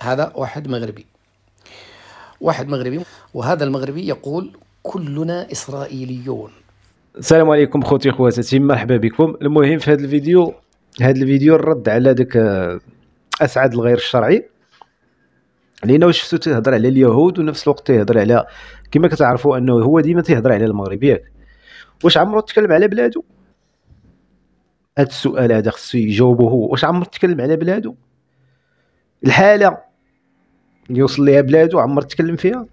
هذا واحد مغربي واحد مغربي وهذا المغربي يقول كلنا إسرائيليون السلام عليكم خوتي خواتاتي مرحبا بكم المهم في هذا الفيديو هذا الفيديو الرد على ذاك آه، اسعد الغير الشرعي لانه شفتو تيهضر على اليهود ونفس الوقت تيهضر على كما كتعرفوا انه هو ديما تيهضر على المغرب ياك واش عمرو تكلم على بلادو هذا السؤال هذا خصو يجاوبه هو واش عمرو تكلم على بلادو الحاله اللي وصل ليها بلادو عمر تكلم فيها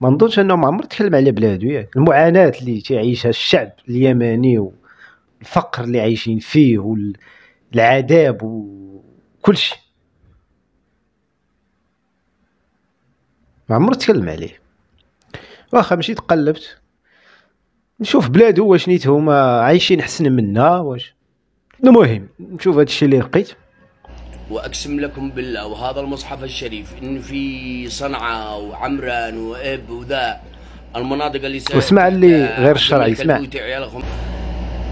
ما نظنش انه ما عمر تكلم على بلادو ياك المعاناه اللي تعيشها الشعب اليمني والفقر اللي عايشين فيه والعذاب وكل شيء ما عمر تكلم عليه واخا مشيت قلبت نشوف بلادو واش نيت هما عايشين حسن منا واش المهم نشوف هادشي اللي لقيت واقسم لكم بالله وهذا المصحف الشريف ان في صنعاء وعمران واب وذا المناطق اللي واسمع اللي غير الشرعي اسمع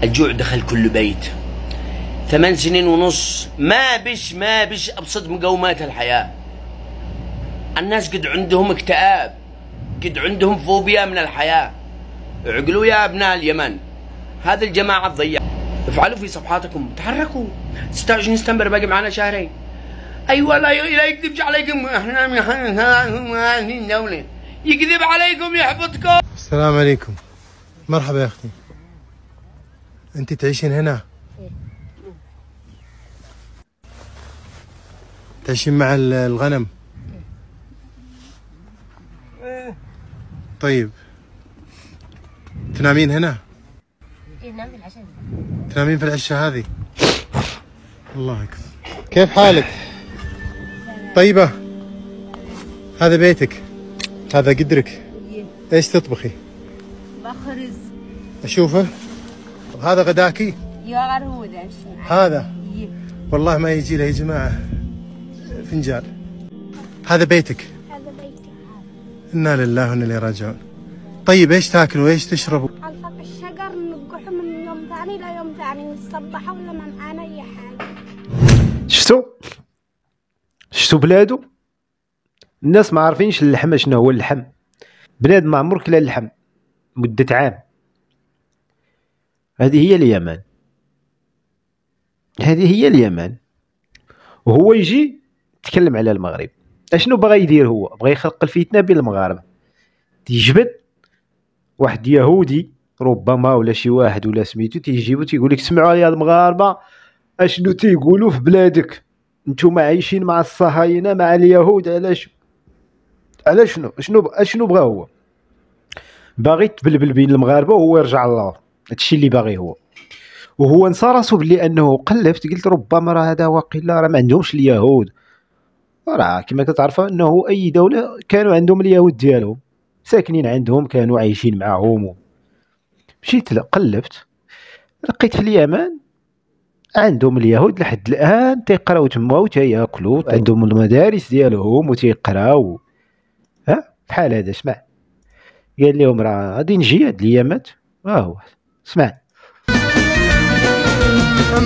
الجوع دخل كل بيت ثمان سنين ونص ما بش ما بش ابسط مقومات الحياه الناس قد عندهم اكتئاب قد عندهم فوبيا من الحياه عقلوا يا ابناء اليمن هذه الجماعه تضيع افعلوا في صفحاتكم تحركوا 26 سبتمبر باقي معنا شهرين ايوه لا لا يكذبش عليكم احنا من دولة يكذب عليكم يحبطكم السلام عليكم مرحبا يا اختي انت تعيشين هنا؟ تعيشين مع الغنم؟ طيب تنامين هنا؟ ايه نعمل عشان تنامين في العشة هذه الله اكبر كيف حالك طيبة هذا بيتك هذا قدرك إيه. ايش تطبخي بخرز اشوفه هذا غداكي هذا إيه. والله ما يجي له يا جماعة فنجان هذا بيتك هذا بيتي إنا لله وإنا اللي راجعون طيب إيش تاكلوا وإيش تشربوا شفتو لا ولا أي حاجة شفتوا شفتوا بلادو الناس ما عارفينش اللحم شنو هو اللحم بلاد ما عمرك كلا اللحم مدة عام هذه هي اليمن هذه هي اليمن وهو يجي يتكلم على المغرب اشنو بغى يدير هو بغى يخلق الفتنه بين المغاربه يجبد واحد يهودي ربما ولا شي واحد ولا سميتو تيجيبو تيقول لك سمعوا يا المغاربه اشنو تيقولوا في بلادك نتوما عايشين مع الصهاينه مع اليهود علاش على شنو شنو شنو بغا هو باغي تبلبل بين المغاربه وهو يرجع للور هادشي اللي باغي هو وهو نسى راسو بلي انه قلبت قلت ربما راه هذا وقيلا راه ما عندهمش اليهود راه كما كتعرفوا انه اي دوله كانوا عندهم اليهود ديالهم ساكنين عندهم كانوا عايشين معاهم مشيت قلبت لقيت في اليمن عندهم اليهود لحد الان تيقراو تما وتياكلوا طيب. عندهم المدارس ديالهم وتيقراو ها بحال هذا اسمع قال لهم راه غادي نجي هاد اليمات آه، ها هو اسمع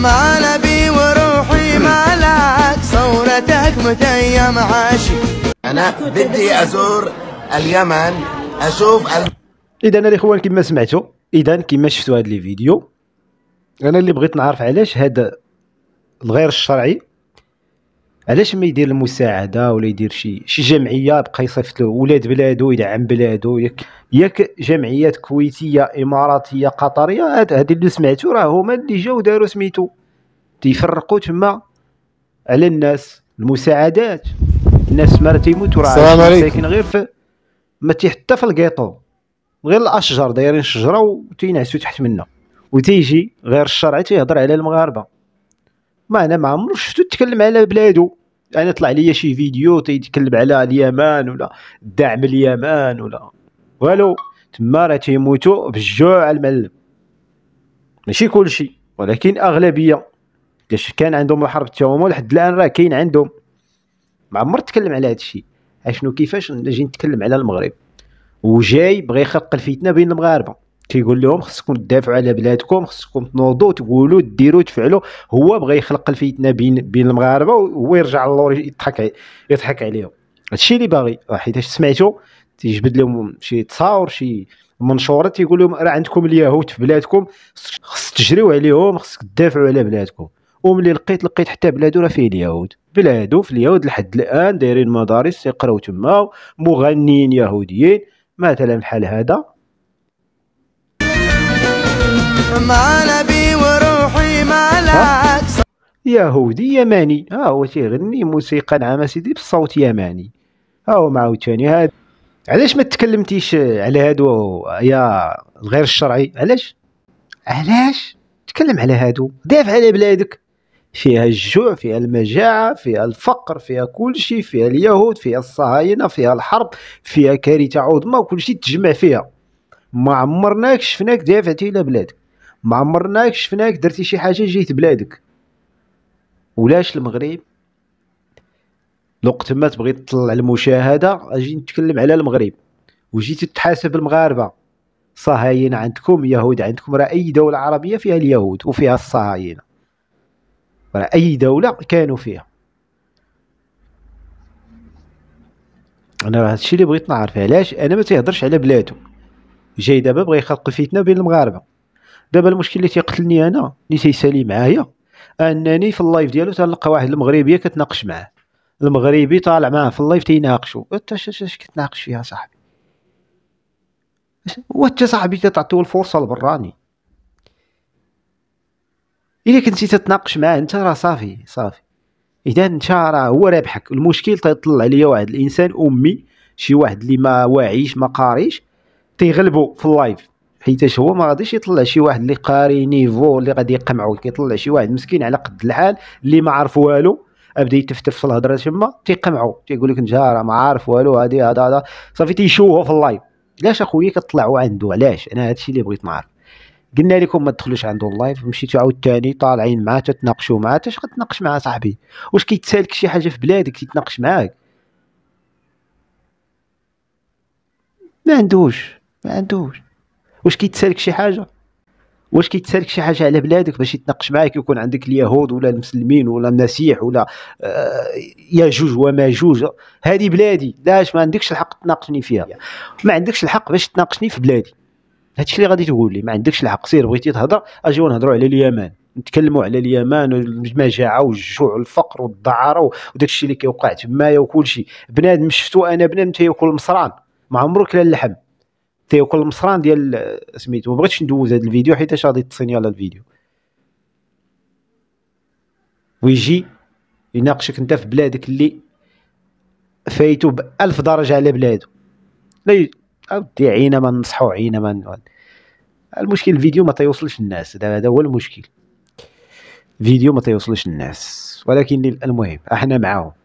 مع نبي وروحي مالك صورتك متيم عاشي انا بدي ازور اليمن اشوف ال... اذا الاخوان كما سمعتوا اذا كما شفتوا هاد لي فيديو انا اللي بغيت نعرف علاش هذا الغير الشرعي علاش ما يدير المساعده ولا يدير شي شي جمعيه بقى يصيفط له ولاد بلادو يدعم بلادو ياك ياك جمعيات كويتيه اماراتيه قطريه هاد اللي سمعتو راه هما اللي جاو داروا سميتو تيفرقوا تما على الناس المساعدات الناس ما تيموتوا راه ساكن غير في ما تيحطى في الكيطو غير الاشجار دايرين شجره وتينعسوا تحت منا وتيجي غير الشرع تيهضر على المغاربه ما انا ما عمرو شفتو تكلم على بلادو انا طلع ليا شي فيديو تيتكلم على اليمن ولا دعم اليمن ولا والو تما راه تيموتوا بالجوع المعلم ماشي كلشي ولكن اغلبيه كاش كان عندهم الحرب التمامل لحد الان راه كاين عندهم ما عمر تكلم على هادشي اشنو كيفاش نجي نتكلم على المغرب وجاي بغى يخلق الفتنه بين المغاربه كيقول لهم خصكم تدافعوا على بلادكم خصكم تنوضوا تقولوا ديروا تفعلوا هو بغى يخلق الفتنه بين بين المغاربه وهو يرجع للور يضحك يضحك عليهم هادشي اللي باغي حيت سمعتو تيجبد لهم شي تصاور شي منشورات تيقول لهم راه عندكم اليهود في بلادكم خص تجريو عليهم خصك تدافعوا على بلادكم وملي لقيت لقيت حتى بلادو راه فيه اليهود بلادو في اليهود لحد الان دايرين مدارس يقراو تما مغنيين يهوديين مثلا بحال هذا مع نبي وروحي العكس يهودي يماني ها هو تيغني موسيقى نعم سيدي بصوت يماني ها هو عاوتاني هاد علاش ما تكلمتيش على هادو يا الغير الشرعي علاش علاش تكلم على هادو دافع على بلادك فيها الجوع فيها المجاعة فيها الفقر فيها كل شيء فيها اليهود فيها الصهاينة فيها الحرب فيها كارثة عظمى كل شيء تجمع فيها ما عمرناك شفناك دافعتي إلى بلادك ما عمرناك شفناك درتي شي حاجة جيت بلادك ولاش المغرب لوقت ما تبغي تطلع المشاهدة اجي نتكلم على المغرب وجيت تحاسب المغاربة صهاينة عندكم يهود عندكم راه أي دولة عربية فيها اليهود وفيها الصهاينة راه اي دوله كانوا فيها انا راه هادشي اللي بغيت نعرف علاش انا ما تيهضرش على بلادو جاي دابا بغا يخلق الفتنه بين المغاربه دابا المشكل اللي تيقتلني انا اللي تيسالي معايا انني في اللايف ديالو تلقى واحد المغربيه كتناقش معاه المغربي طالع معاه في اللايف تيناقشو انت اش كتناقش فيها صاحبي وانت صاحبي تعطيو الفرصه لبراني الا كنتي تتناقش معاه انت راه صافي صافي اذا انت راه هو رابحك المشكل تيطلع عليا واحد الانسان امي شي واحد اللي ما واعيش ما قاريش تيغلبو في اللايف حيتاش هو ما غاديش يطلع شي واحد اللي قاري نيفو اللي غادي يقمعو كيطلع شي واحد مسكين على قد الحال اللي ما عارف والو ابدا يتفتف في الهضره تما تيقمعو تيقول لك انت راه ما عارف والو هادي هذا هذا صافي تيشوهو في اللايف علاش اخويا كطلعوا عنده علاش انا هادشي اللي بغيت نعرف قلنا لكم ما تدخلوش عنده لايف مشيتو عاوتاني طالعين معاه تتناقشوا معاه اش غتناقش مع صاحبي واش كيتسالك شي حاجه في بلادك تيتناقش معاك ما عندوش ما عندوش واش كيتسالك شي حاجه واش كيتسالك شي حاجه على بلادك باش يتناقش معاك يكون عندك اليهود ولا المسلمين ولا المسيح ولا آه، يا جوج وما جوج هذه بلادي لاش ما عندكش الحق تناقشني فيها ما عندكش الحق باش تناقشني في بلادي هادشي اللي غادي تقول لي ما عندكش الحق سير بغيتي تهضر اجيو ونهضروا على اليمن نتكلموا على اليمن والمجاعه والجوع والفقر والضعاره وداكشي اللي كيوقع تمايا وكل شيء بنادم شفتو انا بنادم تياكل المصران ما عمرو كلا اللحم تياكل المصران ديال سميتو ما بغيتش ندوز هذا الفيديو حيت غادي تصيني على الفيديو ويجي يناقشك انت في بلادك اللي فايتو بألف درجه على بلادو اودي عينما عينا ما المشكل الفيديو ما تيوصلش الناس هذا هو المشكل فيديو ما تيوصلش الناس ولكن المهم احنا معاهم